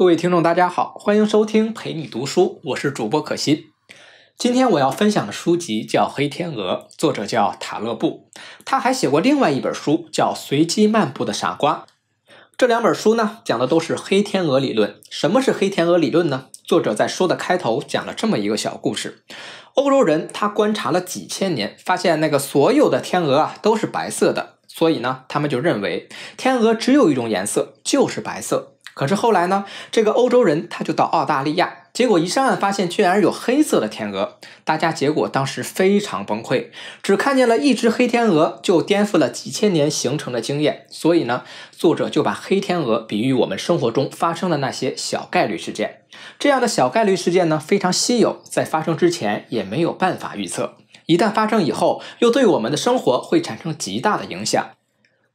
各位听众，大家好，欢迎收听陪你读书，我是主播可心。今天我要分享的书籍叫《黑天鹅》，作者叫塔勒布。他还写过另外一本书叫《随机漫步的傻瓜》。这两本书呢，讲的都是黑天鹅理论。什么是黑天鹅理论呢？作者在书的开头讲了这么一个小故事：欧洲人他观察了几千年，发现那个所有的天鹅啊都是白色的，所以呢，他们就认为天鹅只有一种颜色，就是白色。可是后来呢，这个欧洲人他就到澳大利亚，结果一上岸发现居然有黑色的天鹅，大家结果当时非常崩溃，只看见了一只黑天鹅就颠覆了几千年形成的经验，所以呢，作者就把黑天鹅比喻我们生活中发生的那些小概率事件，这样的小概率事件呢非常稀有，在发生之前也没有办法预测，一旦发生以后又对我们的生活会产生极大的影响。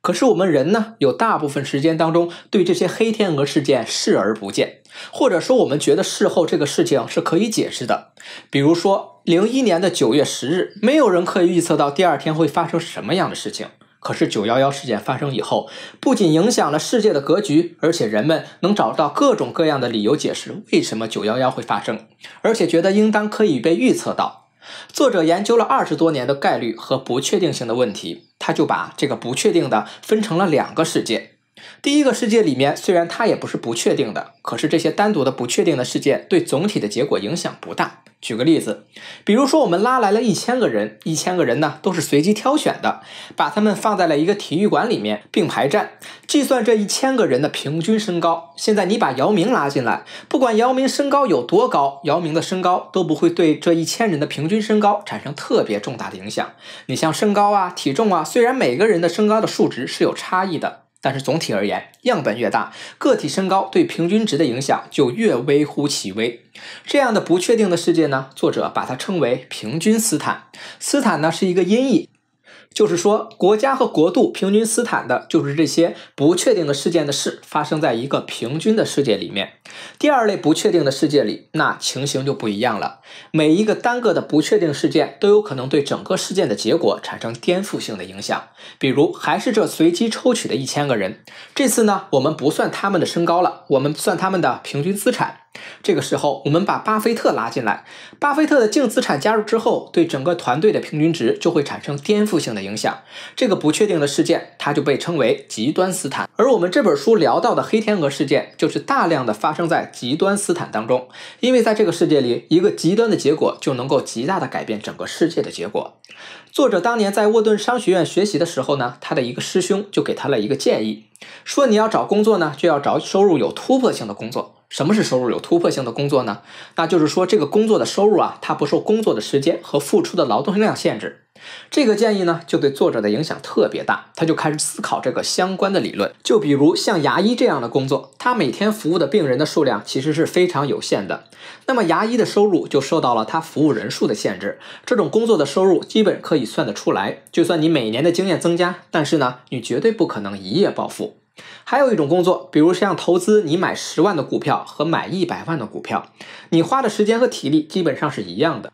可是我们人呢，有大部分时间当中对这些黑天鹅事件视而不见，或者说我们觉得事后这个事情是可以解释的。比如说，零一年的九月十日，没有人可以预测到第二天会发生什么样的事情。可是九幺幺事件发生以后，不仅影响了世界的格局，而且人们能找到各种各样的理由解释为什么九幺幺会发生，而且觉得应当可以被预测到。作者研究了二十多年的概率和不确定性的问题，他就把这个不确定的分成了两个世界。第一个世界里面，虽然它也不是不确定的，可是这些单独的不确定的事件对总体的结果影响不大。举个例子，比如说我们拉来了一千个人，一千个人呢都是随机挑选的，把他们放在了一个体育馆里面并排站，计算这一千个人的平均身高。现在你把姚明拉进来，不管姚明身高有多高，姚明的身高都不会对这一千人的平均身高产生特别重大的影响。你像身高啊、体重啊，虽然每个人的身高的数值是有差异的。但是总体而言，样本越大，个体身高对平均值的影响就越微乎其微。这样的不确定的世界呢？作者把它称为“平均斯坦”。斯坦呢是一个音译。就是说，国家和国度平均斯坦的，就是这些不确定的事件的事发生在一个平均的世界里面。第二类不确定的世界里，那情形就不一样了。每一个单个的不确定事件都有可能对整个事件的结果产生颠覆性的影响。比如，还是这随机抽取的一千个人，这次呢，我们不算他们的身高了，我们算他们的平均资产。这个时候，我们把巴菲特拉进来，巴菲特的净资产加入之后，对整个团队的平均值就会产生颠覆性的影响。这个不确定的事件，它就被称为极端斯坦。而我们这本书聊到的黑天鹅事件，就是大量的发生在极端斯坦当中。因为在这个世界里，一个极端的结果就能够极大的改变整个世界的结果。作者当年在沃顿商学院学习的时候呢，他的一个师兄就给他了一个建议，说你要找工作呢，就要找收入有突破性的工作。什么是收入有突破性的工作呢？那就是说，这个工作的收入啊，它不受工作的时间和付出的劳动量限制。这个建议呢，就对作者的影响特别大，他就开始思考这个相关的理论。就比如像牙医这样的工作，他每天服务的病人的数量其实是非常有限的。那么牙医的收入就受到了他服务人数的限制。这种工作的收入基本可以算得出来。就算你每年的经验增加，但是呢，你绝对不可能一夜暴富。还有一种工作，比如像投资，你买十万的股票和买一百万的股票，你花的时间和体力基本上是一样的。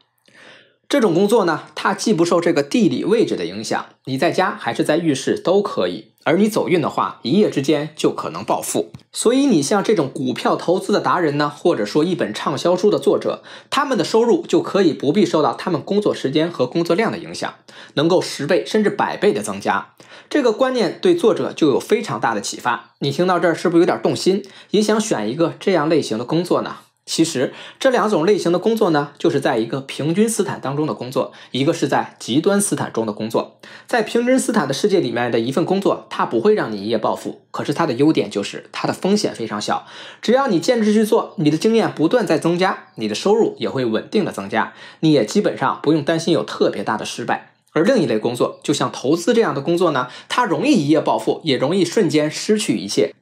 这种工作呢，它既不受这个地理位置的影响，你在家还是在浴室都可以。而你走运的话，一夜之间就可能暴富。所以，你像这种股票投资的达人呢，或者说一本畅销书的作者，他们的收入就可以不必受到他们工作时间和工作量的影响，能够十倍甚至百倍的增加。这个观念对作者就有非常大的启发。你听到这儿是不是有点动心，也想选一个这样类型的工作呢？其实这两种类型的工作呢，就是在一个平均斯坦当中的工作，一个是在极端斯坦中的工作。在平均斯坦的世界里面的一份工作，它不会让你一夜暴富，可是它的优点就是它的风险非常小。只要你坚持去做，你的经验不断在增加，你的收入也会稳定的增加，你也基本上不用担心有特别大的失败。而另一类工作，就像投资这样的工作呢，它容易一夜暴富，也容易瞬间失去一切。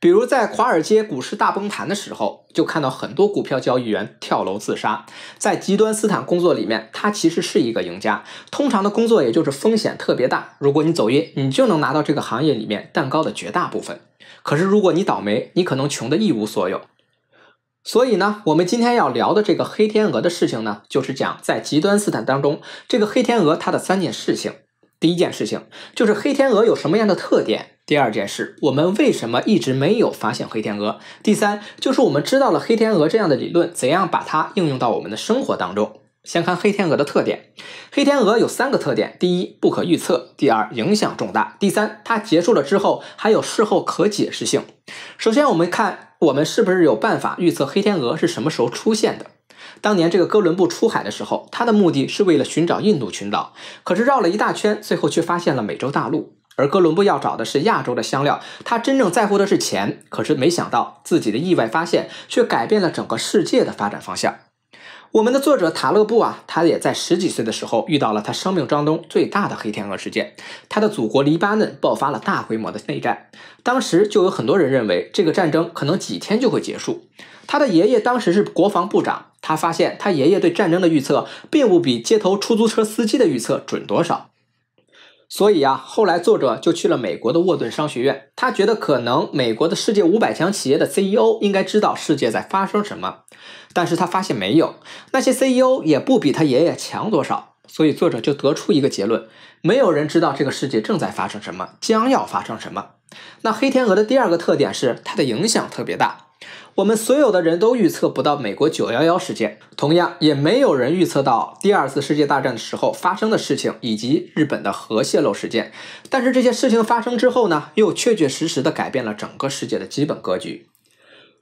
比如在华尔街股市大崩盘的时候，就看到很多股票交易员跳楼自杀。在极端斯坦工作里面，他其实是一个赢家。通常的工作也就是风险特别大，如果你走运，你就能拿到这个行业里面蛋糕的绝大部分。可是如果你倒霉，你可能穷得一无所有。所以呢，我们今天要聊的这个黑天鹅的事情呢，就是讲在极端斯坦当中，这个黑天鹅它的三件事情。第一件事情就是黑天鹅有什么样的特点？第二件事，我们为什么一直没有发现黑天鹅？第三，就是我们知道了黑天鹅这样的理论，怎样把它应用到我们的生活当中？先看黑天鹅的特点。黑天鹅有三个特点：第一，不可预测；第二，影响重大；第三，它结束了之后还有事后可解释性。首先，我们看我们是不是有办法预测黑天鹅是什么时候出现的？当年这个哥伦布出海的时候，他的目的是为了寻找印度群岛，可是绕了一大圈，最后却发现了美洲大陆。而哥伦布要找的是亚洲的香料，他真正在乎的是钱。可是没想到自己的意外发现却改变了整个世界的发展方向。我们的作者塔勒布啊，他也在十几岁的时候遇到了他生命当中最大的黑天鹅事件。他的祖国黎巴嫩爆发了大规模的内战，当时就有很多人认为这个战争可能几天就会结束。他的爷爷当时是国防部长，他发现他爷爷对战争的预测并不比街头出租车司机的预测准多少。所以啊，后来作者就去了美国的沃顿商学院。他觉得可能美国的世界五百强企业的 CEO 应该知道世界在发生什么，但是他发现没有，那些 CEO 也不比他爷爷强多少。所以作者就得出一个结论：没有人知道这个世界正在发生什么，将要发生什么。那黑天鹅的第二个特点是它的影响特别大。我们所有的人都预测不到美国911事件，同样也没有人预测到第二次世界大战的时候发生的事情，以及日本的核泄漏事件。但是这些事情发生之后呢，又确确实实的改变了整个世界的基本格局。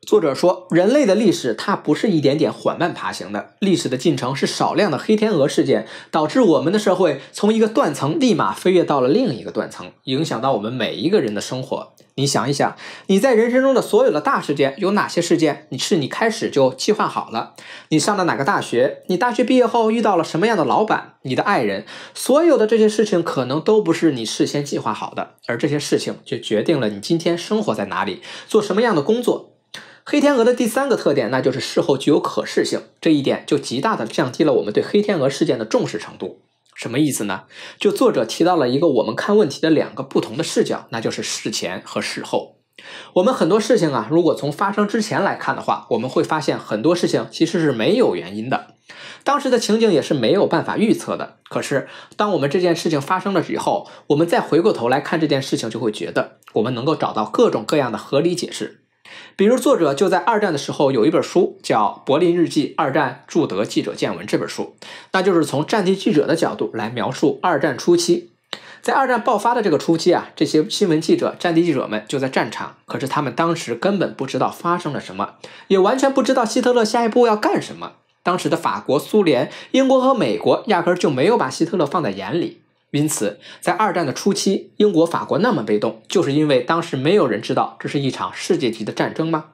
作者说，人类的历史它不是一点点缓慢爬行的，历史的进程是少量的黑天鹅事件导致我们的社会从一个断层立马飞跃到了另一个断层，影响到我们每一个人的生活。你想一想，你在人生中的所有的大事件有哪些事件？你是你开始就计划好了？你上了哪个大学？你大学毕业后遇到了什么样的老板？你的爱人？所有的这些事情可能都不是你事先计划好的，而这些事情就决定了你今天生活在哪里，做什么样的工作。黑天鹅的第三个特点，那就是事后具有可视性，这一点就极大的降低了我们对黑天鹅事件的重视程度。什么意思呢？就作者提到了一个我们看问题的两个不同的视角，那就是事前和事后。我们很多事情啊，如果从发生之前来看的话，我们会发现很多事情其实是没有原因的，当时的情景也是没有办法预测的。可是，当我们这件事情发生了以后，我们再回过头来看这件事情，就会觉得我们能够找到各种各样的合理解释。比如，作者就在二战的时候有一本书叫《柏林日记：二战驻德记者见闻》这本书，那就是从战地记者的角度来描述二战初期。在二战爆发的这个初期啊，这些新闻记者、战地记者们就在战场，可是他们当时根本不知道发生了什么，也完全不知道希特勒下一步要干什么。当时的法国、苏联、英国和美国压根儿就没有把希特勒放在眼里。因此，在二战的初期，英国、法国那么被动，就是因为当时没有人知道这是一场世界级的战争吗？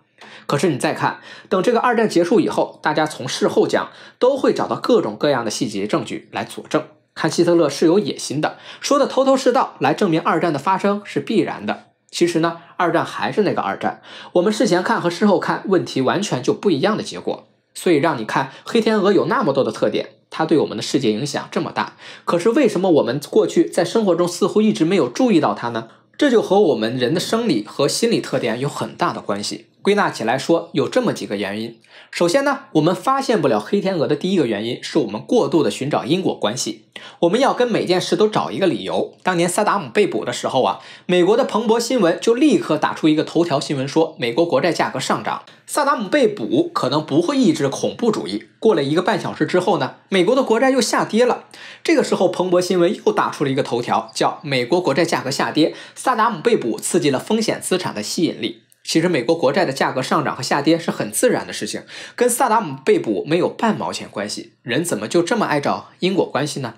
可是你再看，等这个二战结束以后，大家从事后讲，都会找到各种各样的细节证据来佐证，看希特勒是有野心的，说的头头是道，来证明二战的发生是必然的。其实呢，二战还是那个二战，我们事前看和事后看，问题完全就不一样的结果。所以让你看黑天鹅有那么多的特点。它对我们的世界影响这么大，可是为什么我们过去在生活中似乎一直没有注意到它呢？这就和我们人的生理和心理特点有很大的关系。归纳起来说，有这么几个原因。首先呢，我们发现不了黑天鹅的第一个原因是我们过度的寻找因果关系，我们要跟每件事都找一个理由。当年萨达姆被捕的时候啊，美国的彭博新闻就立刻打出一个头条新闻，说美国国债价格上涨，萨达姆被捕可能不会抑制恐怖主义。过了一个半小时之后呢，美国的国债又下跌了，这个时候彭博新闻又打出了一个头条，叫美国国债价格下跌，萨达姆被捕刺激了风险资产的吸引力。其实，美国国债的价格上涨和下跌是很自然的事情，跟萨达姆被捕没有半毛钱关系。人怎么就这么爱找因果关系呢？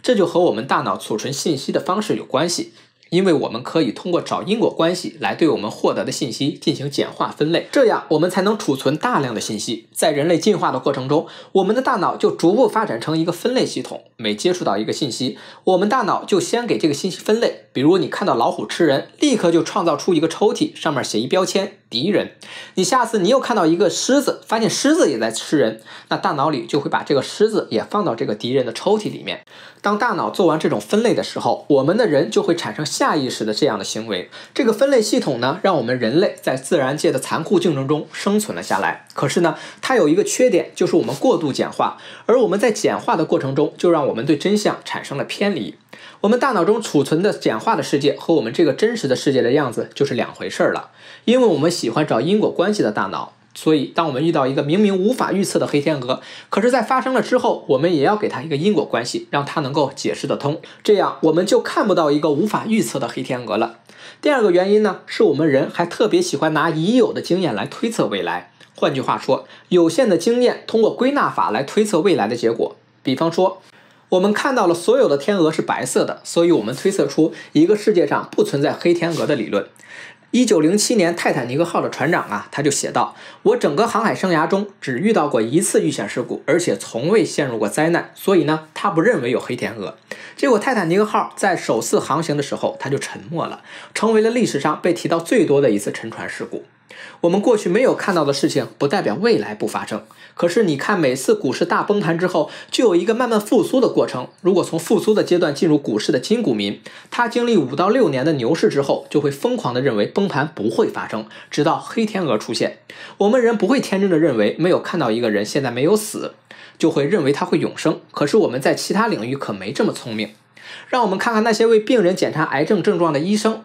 这就和我们大脑储存信息的方式有关系，因为我们可以通过找因果关系来对我们获得的信息进行简化分类，这样我们才能储存大量的信息。在人类进化的过程中，我们的大脑就逐步发展成一个分类系统，每接触到一个信息，我们大脑就先给这个信息分类。比如你看到老虎吃人，立刻就创造出一个抽屉，上面写一标签“敌人”。你下次你又看到一个狮子，发现狮子也在吃人，那大脑里就会把这个狮子也放到这个敌人的抽屉里面。当大脑做完这种分类的时候，我们的人就会产生下意识的这样的行为。这个分类系统呢，让我们人类在自然界的残酷竞争中生存了下来。可是呢，它有一个缺点，就是我们过度简化，而我们在简化的过程中，就让我们对真相产生了偏离。我们大脑中储存的简化的世界和我们这个真实的世界的样子就是两回事儿了，因为我们喜欢找因果关系的大脑，所以当我们遇到一个明明无法预测的黑天鹅，可是，在发生了之后，我们也要给它一个因果关系，让它能够解释得通，这样我们就看不到一个无法预测的黑天鹅了。第二个原因呢，是我们人还特别喜欢拿已有的经验来推测未来，换句话说，有限的经验通过归纳法来推测未来的结果，比方说。我们看到了所有的天鹅是白色的，所以我们推测出一个世界上不存在黑天鹅的理论。一九零七年，泰坦尼克号的船长啊，他就写道：“我整个航海生涯中只遇到过一次遇险事故，而且从未陷入过灾难。”所以呢，他不认为有黑天鹅。结果，泰坦尼克号在首次航行的时候，他就沉没了，成为了历史上被提到最多的一次沉船事故。我们过去没有看到的事情，不代表未来不发生。可是你看，每次股市大崩盘之后，就有一个慢慢复苏的过程。如果从复苏的阶段进入股市的新股民，他经历五到六年的牛市之后，就会疯狂的认为崩盘不会发生，直到黑天鹅出现。我们人不会天真的认为，没有看到一个人现在没有死，就会认为他会永生。可是我们在其他领域可没这么聪明。让我们看看那些为病人检查癌症症状的医生。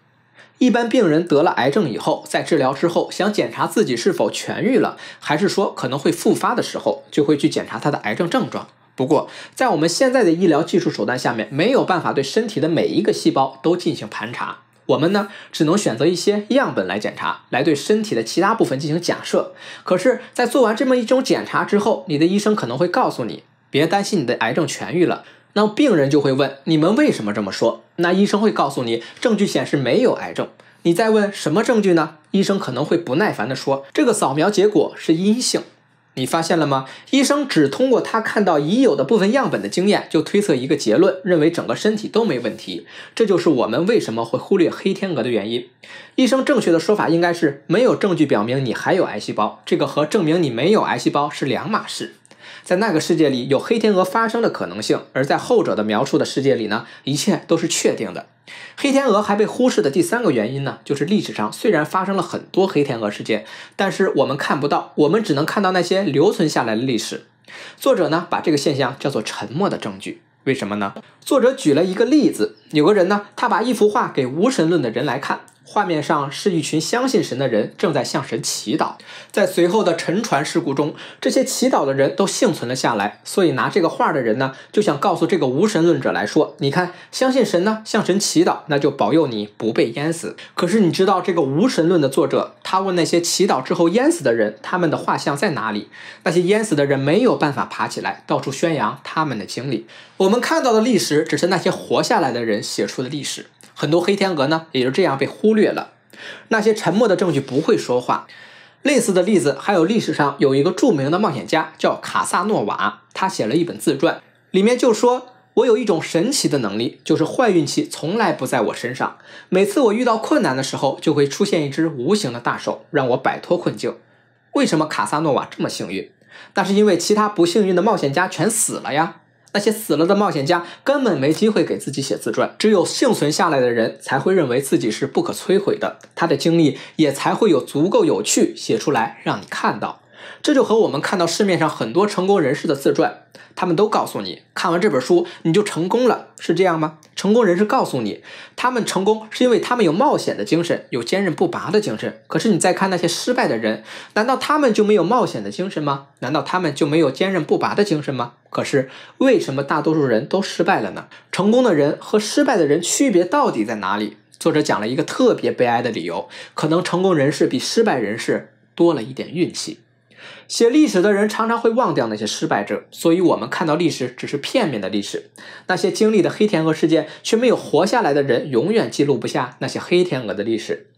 一般病人得了癌症以后，在治疗之后，想检查自己是否痊愈了，还是说可能会复发的时候，就会去检查他的癌症症状。不过，在我们现在的医疗技术手段下面，没有办法对身体的每一个细胞都进行盘查，我们呢，只能选择一些样本来检查，来对身体的其他部分进行假设。可是，在做完这么一种检查之后，你的医生可能会告诉你，别担心，你的癌症痊愈了。那病人就会问：“你们为什么这么说？”那医生会告诉你：“证据显示没有癌症。”你再问什么证据呢？医生可能会不耐烦地说：“这个扫描结果是阴性。”你发现了吗？医生只通过他看到已有的部分样本的经验，就推测一个结论，认为整个身体都没问题。这就是我们为什么会忽略黑天鹅的原因。医生正确的说法应该是：“没有证据表明你还有癌细胞。”这个和证明你没有癌细胞是两码事。在那个世界里，有黑天鹅发生的可能性；而在后者的描述的世界里呢，一切都是确定的。黑天鹅还被忽视的第三个原因呢，就是历史上虽然发生了很多黑天鹅事件，但是我们看不到，我们只能看到那些留存下来的历史。作者呢，把这个现象叫做沉默的证据。为什么呢？作者举了一个例子，有个人呢，他把一幅画给无神论的人来看。画面上是一群相信神的人正在向神祈祷。在随后的沉船事故中，这些祈祷的人都幸存了下来。所以拿这个画的人呢，就想告诉这个无神论者来说：“你看，相信神呢，向神祈祷，那就保佑你不被淹死。”可是你知道这个无神论的作者，他问那些祈祷之后淹死的人，他们的画像在哪里？那些淹死的人没有办法爬起来，到处宣扬他们的经历。我们看到的历史，只是那些活下来的人写出的历史。很多黑天鹅呢，也就这样被忽略了。那些沉默的证据不会说话。类似的例子还有，历史上有一个著名的冒险家叫卡萨诺瓦，他写了一本自传，里面就说：“我有一种神奇的能力，就是坏运气从来不在我身上。每次我遇到困难的时候，就会出现一只无形的大手让我摆脱困境。”为什么卡萨诺瓦这么幸运？那是因为其他不幸运的冒险家全死了呀。那些死了的冒险家根本没机会给自己写自传，只有幸存下来的人才会认为自己是不可摧毁的，他的经历也才会有足够有趣，写出来让你看到。这就和我们看到市面上很多成功人士的自传，他们都告诉你，看完这本书你就成功了，是这样吗？成功人士告诉你，他们成功是因为他们有冒险的精神，有坚韧不拔的精神。可是你再看那些失败的人，难道他们就没有冒险的精神吗？难道他们就没有坚韧不拔的精神吗？可是为什么大多数人都失败了呢？成功的人和失败的人区别到底在哪里？作者讲了一个特别悲哀的理由，可能成功人士比失败人士多了一点运气。写历史的人常常会忘掉那些失败者，所以我们看到历史只是片面的历史。那些经历的黑天鹅事件却没有活下来的人，永远记录不下那些黑天鹅的历史。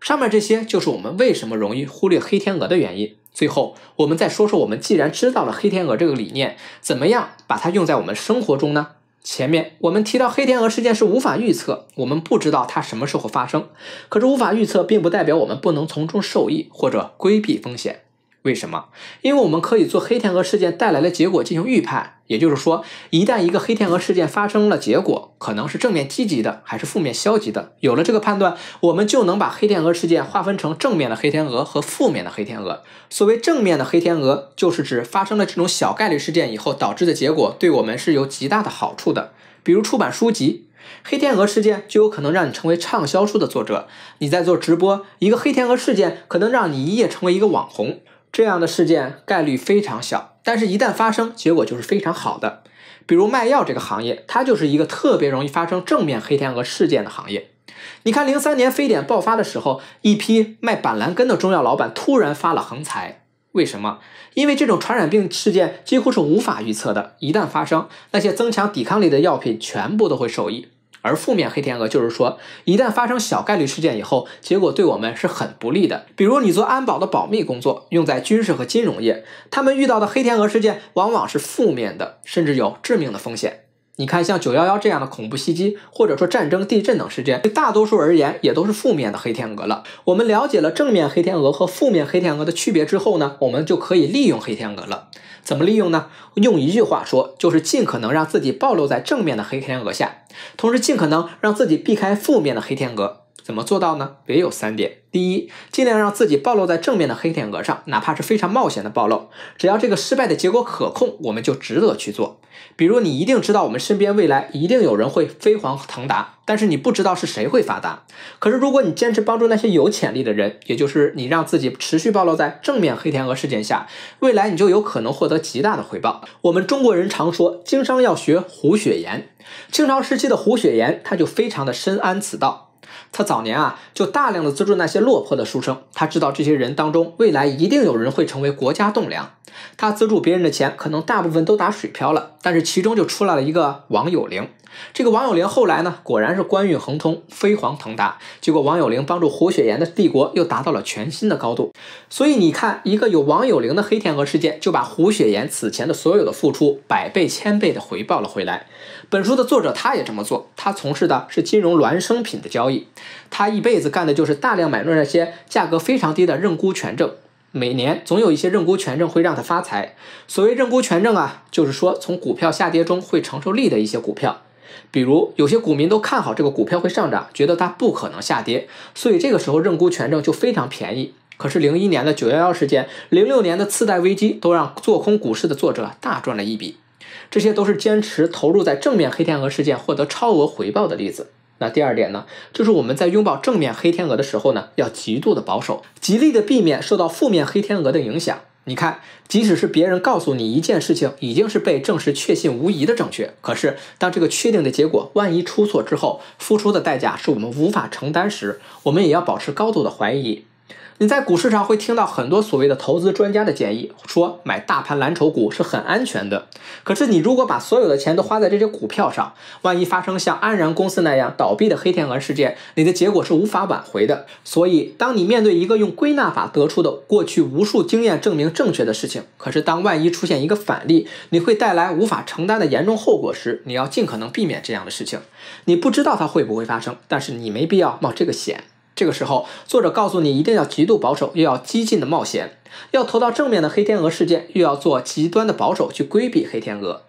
上面这些就是我们为什么容易忽略黑天鹅的原因。最后，我们再说说我们既然知道了黑天鹅这个理念，怎么样把它用在我们生活中呢？前面我们提到黑天鹅事件是无法预测，我们不知道它什么时候发生。可是无法预测并不代表我们不能从中受益或者规避风险。为什么？因为我们可以做黑天鹅事件带来的结果进行预判，也就是说，一旦一个黑天鹅事件发生了，结果可能是正面积极的，还是负面消极的。有了这个判断，我们就能把黑天鹅事件划分成正面的黑天鹅和负面的黑天鹅。所谓正面的黑天鹅，就是指发生了这种小概率事件以后导致的结果对我们是有极大的好处的。比如出版书籍，黑天鹅事件就有可能让你成为畅销书的作者；你在做直播，一个黑天鹅事件可能让你一夜成为一个网红。这样的事件概率非常小，但是一旦发生，结果就是非常好的。比如卖药这个行业，它就是一个特别容易发生正面黑天鹅事件的行业。你看，零三年非典爆发的时候，一批卖板蓝根的中药老板突然发了横财。为什么？因为这种传染病事件几乎是无法预测的，一旦发生，那些增强抵抗力的药品全部都会受益。而负面黑天鹅就是说，一旦发生小概率事件以后，结果对我们是很不利的。比如你做安保的保密工作，用在军事和金融业，他们遇到的黑天鹅事件往往是负面的，甚至有致命的风险。你看，像九幺幺这样的恐怖袭击，或者说战争、地震等事件，对大多数而言也都是负面的黑天鹅了。我们了解了正面黑天鹅和负面黑天鹅的区别之后呢，我们就可以利用黑天鹅了。怎么利用呢？用一句话说，就是尽可能让自己暴露在正面的黑天鹅下，同时尽可能让自己避开负面的黑天鹅。怎么做到呢？也有三点。第一，尽量让自己暴露在正面的黑天鹅上，哪怕是非常冒险的暴露，只要这个失败的结果可控，我们就值得去做。比如，你一定知道我们身边未来一定有人会飞黄腾达，但是你不知道是谁会发达。可是，如果你坚持帮助那些有潜力的人，也就是你让自己持续暴露在正面黑天鹅事件下，未来你就有可能获得极大的回报。我们中国人常说，经商要学胡雪岩。清朝时期的胡雪岩，他就非常的深谙此道。他早年啊，就大量的资助那些落魄的书生。他知道这些人当中，未来一定有人会成为国家栋梁。他资助别人的钱，可能大部分都打水漂了，但是其中就出来了一个王有龄。这个王有龄后来呢，果然是官运亨通，飞黄腾达。结果王有龄帮助胡雪岩的帝国又达到了全新的高度。所以你看，一个有王有龄的黑天鹅事件，就把胡雪岩此前的所有的付出百倍千倍的回报了回来。本书的作者他也这么做，他从事的是金融孪生品的交易，他一辈子干的就是大量买入那些价格非常低的认沽权证，每年总有一些认沽权证会让他发财。所谓认沽权证啊，就是说从股票下跌中会承受利的一些股票。比如有些股民都看好这个股票会上涨，觉得它不可能下跌，所以这个时候认沽权证就非常便宜。可是零一年的九幺幺事件，零六年的次贷危机都让做空股市的作者大赚了一笔，这些都是坚持投入在正面黑天鹅事件获得超额回报的例子。那第二点呢，就是我们在拥抱正面黑天鹅的时候呢，要极度的保守，极力的避免受到负面黑天鹅的影响。你看，即使是别人告诉你一件事情已经是被证实确信无疑的正确，可是当这个确定的结果万一出错之后，付出的代价是我们无法承担时，我们也要保持高度的怀疑。你在股市上会听到很多所谓的投资专家的建议，说买大盘蓝筹股是很安全的。可是你如果把所有的钱都花在这些股票上，万一发生像安然公司那样倒闭的黑天鹅事件，你的结果是无法挽回的。所以，当你面对一个用归纳法得出的过去无数经验证明正确的事情，可是当万一出现一个反例，你会带来无法承担的严重后果时，你要尽可能避免这样的事情。你不知道它会不会发生，但是你没必要冒这个险。这个时候，作者告诉你一定要极度保守，又要激进的冒险，要投到正面的黑天鹅事件，又要做极端的保守去规避黑天鹅。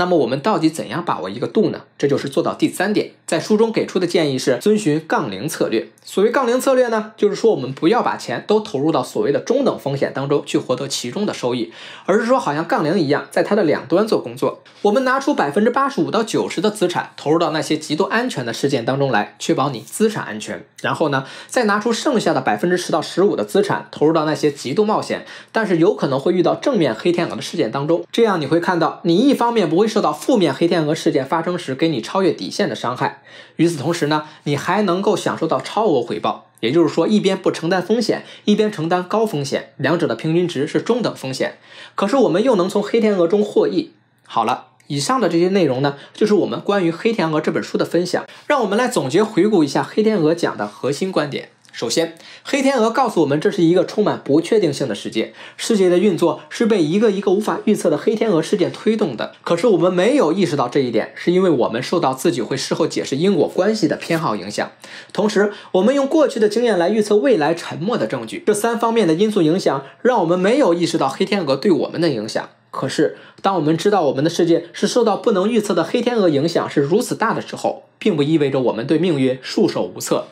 那么我们到底怎样把握一个度呢？这就是做到第三点，在书中给出的建议是遵循杠铃策略。所谓杠铃策略呢，就是说我们不要把钱都投入到所谓的中等风险当中去获得其中的收益，而是说好像杠铃一样，在它的两端做工作。我们拿出百分之八十五到九十的资产投入到那些极度安全的事件当中来，确保你资产安全。然后呢，再拿出剩下的百分之十到十五的资产投入到那些极度冒险，但是有可能会遇到正面黑天鹅的事件当中。这样你会看到，你一方面不会。受到负面黑天鹅事件发生时给你超越底线的伤害。与此同时呢，你还能够享受到超额回报，也就是说，一边不承担风险，一边承担高风险，两者的平均值是中等风险。可是我们又能从黑天鹅中获益。好了，以上的这些内容呢，就是我们关于《黑天鹅》这本书的分享。让我们来总结回顾一下《黑天鹅》讲的核心观点。首先，黑天鹅告诉我们，这是一个充满不确定性的世界。世界的运作是被一个一个无法预测的黑天鹅事件推动的。可是我们没有意识到这一点，是因为我们受到自己会事后解释因果关系的偏好影响。同时，我们用过去的经验来预测未来沉默的证据。这三方面的因素影响，让我们没有意识到黑天鹅对我们的影响。可是，当我们知道我们的世界是受到不能预测的黑天鹅影响是如此大的时候，并不意味着我们对命运束手无策。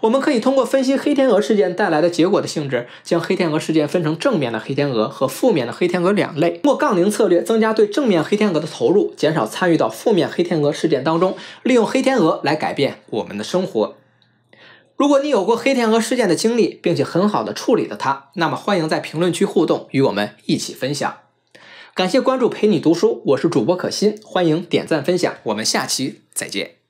我们可以通过分析黑天鹅事件带来的结果的性质，将黑天鹅事件分成正面的黑天鹅和负面的黑天鹅两类。通过杠铃策略，增加对正面黑天鹅的投入，减少参与到负面黑天鹅事件当中，利用黑天鹅来改变我们的生活。如果你有过黑天鹅事件的经历，并且很好的处理了它，那么欢迎在评论区互动，与我们一起分享。感谢关注，陪你读书，我是主播可心，欢迎点赞分享，我们下期再见。